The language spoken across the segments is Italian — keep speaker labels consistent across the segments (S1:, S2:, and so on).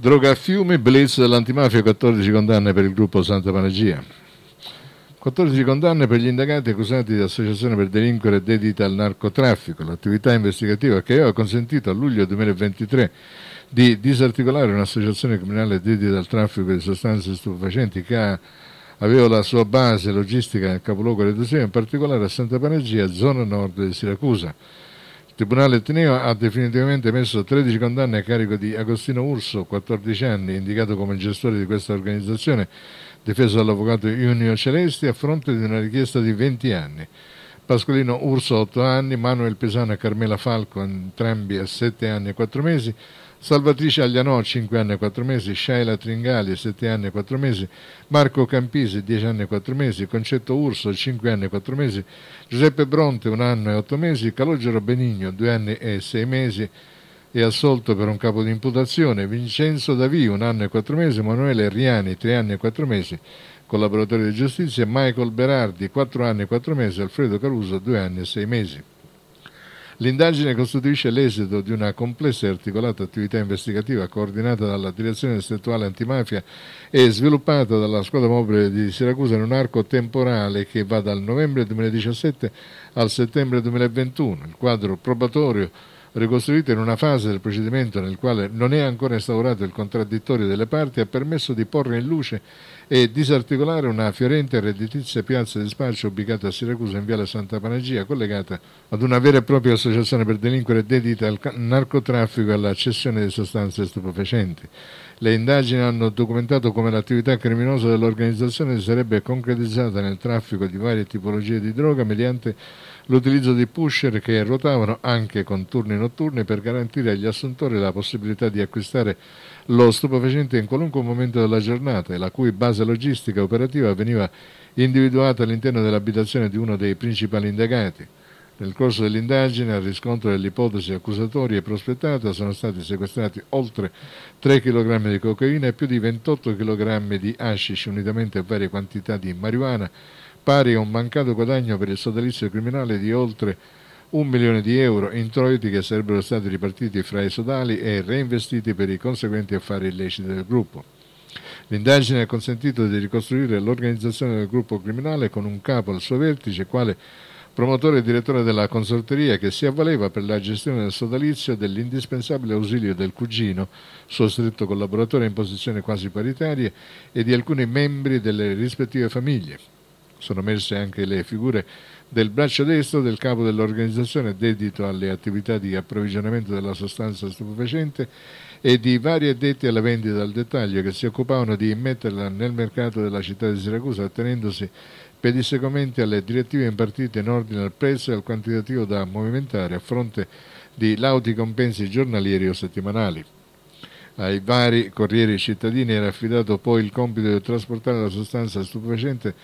S1: Droga a Drogafiumi, blitz dell'antimafia, 14 condanne per il gruppo Santa Panagia. 14 condanne per gli indagati accusati di associazione per delinquere dedita al narcotraffico. L'attività investigativa che aveva consentito a luglio 2023 di disarticolare un'associazione criminale dedita al traffico di sostanze stupefacenti che aveva la sua base logistica nel capoluogo del Tosino, in particolare a Santa Panagia, zona nord di Siracusa. Tribunale Etneo ha definitivamente emesso 13 condanne a carico di Agostino Urso, 14 anni, indicato come gestore di questa organizzazione, difeso dall'avvocato Junio Celesti, a fronte di una richiesta di 20 anni. Pascolino Urso, 8 anni, Manuel Pesano e Carmela Falco, entrambi a 7 anni e 4 mesi, Salvatrice Aglianò, 5 anni e 4 mesi, Shaila Tringali, 7 anni e 4 mesi, Marco Campisi, 10 anni e 4 mesi, Concetto Urso, 5 anni e 4 mesi, Giuseppe Bronte, 1 anno e 8 mesi, Calogero Benigno, 2 anni e 6 mesi, è assolto per un capo di imputazione, Vincenzo Davì, 1 anno e 4 mesi, Emanuele Riani, 3 anni e 4 mesi, collaboratore di giustizia, Michael Berardi, 4 anni e 4 mesi, Alfredo Caruso, 2 anni e 6 mesi. L'indagine costituisce l'esito di una complessa e articolata attività investigativa coordinata dalla Direzione Statuale Antimafia e sviluppata dalla squadra mobile di Siracusa in un arco temporale che va dal novembre 2017 al settembre 2021. Il quadro probatorio ricostruita in una fase del procedimento nel quale non è ancora instaurato il contraddittorio delle parti, ha permesso di porre in luce e disarticolare una fiorente e redditizia piazza di spaccio ubicata a Siracusa in Viale Santa Panagia, collegata ad una vera e propria associazione per delinquere dedita al narcotraffico e alla cessione di sostanze stupefacenti. Le indagini hanno documentato come l'attività criminosa dell'organizzazione si sarebbe concretizzata nel traffico di varie tipologie di droga mediante l'utilizzo di pusher che ruotavano anche con turni notturni notturne per garantire agli assuntori la possibilità di acquistare lo stupefacente in qualunque momento della giornata e la cui base logistica operativa veniva individuata all'interno dell'abitazione di uno dei principali indagati. Nel corso dell'indagine, al riscontro dell'ipotesi accusatoria e prospettata, sono stati sequestrati oltre 3 kg di cocaina e più di 28 kg di hashish, unitamente a varie quantità di marijuana, pari a un mancato guadagno per il sodalizio criminale di oltre un milione di euro, introiti che sarebbero stati ripartiti fra i sodali e reinvestiti per i conseguenti affari illeciti del gruppo. L'indagine ha consentito di ricostruire l'organizzazione del gruppo criminale con un capo al suo vertice, quale promotore e direttore della consorteria che si avvaleva per la gestione del sodalizio dell'indispensabile ausilio del cugino, suo stretto collaboratore in posizione quasi paritaria, e di alcuni membri delle rispettive famiglie. Sono messe anche le figure del braccio destro del capo dell'organizzazione dedito alle attività di approvvigionamento della sostanza stupefacente e di vari addetti alla vendita al dettaglio che si occupavano di immetterla nel mercato della città di Siracusa attenendosi pedissequamente alle direttive impartite in ordine al prezzo e al quantitativo da movimentare a fronte di lauti compensi giornalieri o settimanali. Ai vari corrieri cittadini era affidato poi il compito di trasportare la sostanza stupefacente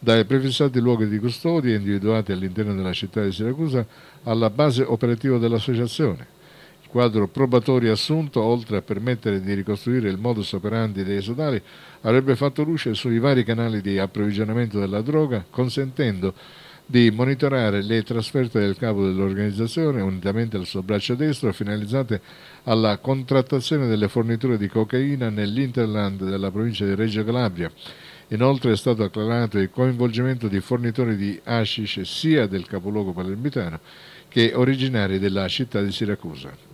S1: dai prefissati luoghi di custodia individuati all'interno della città di Siracusa alla base operativa dell'associazione. Il quadro probatorio assunto, oltre a permettere di ricostruire il modus operandi dei sodali, avrebbe fatto luce sui vari canali di approvvigionamento della droga, consentendo di monitorare le trasferte del capo dell'organizzazione unitamente al suo braccio destro finalizzate alla contrattazione delle forniture di cocaina nell'Interland della provincia di Reggio Calabria Inoltre è stato acclarato il coinvolgimento di fornitori di hashish sia del capoluogo palermitano che originari della città di Siracusa.